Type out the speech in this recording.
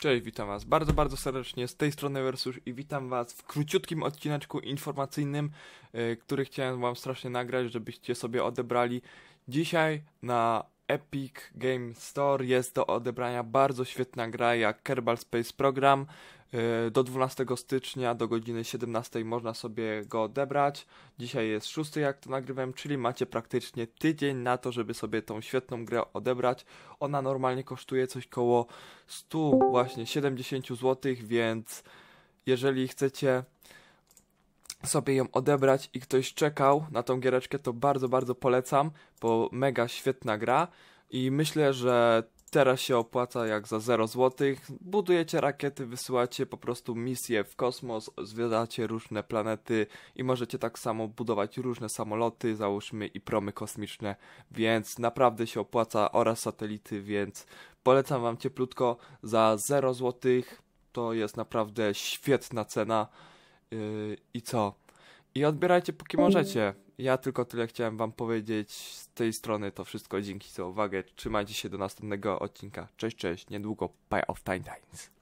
Cześć, witam Was bardzo, bardzo serdecznie z tej strony Versus i witam Was w króciutkim odcineczku informacyjnym, e, który chciałem Wam strasznie nagrać, żebyście sobie odebrali dzisiaj na Epic Game Store jest do odebrania bardzo świetna gra jak Kerbal Space Program. Y, do 12 stycznia do godziny 17 można sobie go odebrać. Dzisiaj jest 6 jak to nagrywam, czyli macie praktycznie tydzień na to, żeby sobie tą świetną grę odebrać. Ona normalnie kosztuje coś koło 100 właśnie 70 zł, więc jeżeli chcecie sobie ją odebrać i ktoś czekał na tą giereczkę, to bardzo, bardzo polecam, bo mega świetna gra i myślę, że teraz się opłaca jak za 0 zł. Budujecie rakiety, wysyłacie po prostu misje w kosmos, zwiedzacie różne planety i możecie tak samo budować różne samoloty, załóżmy i promy kosmiczne, więc naprawdę się opłaca oraz satelity, więc polecam wam cieplutko za 0 zł. To jest naprawdę świetna cena. Yy, I co? I odbierajcie póki mm. możecie. Ja tylko tyle chciałem wam powiedzieć. Z tej strony to wszystko. Dzięki za uwagę. Trzymajcie się do następnego odcinka. Cześć, cześć. Niedługo Pie of Time Times.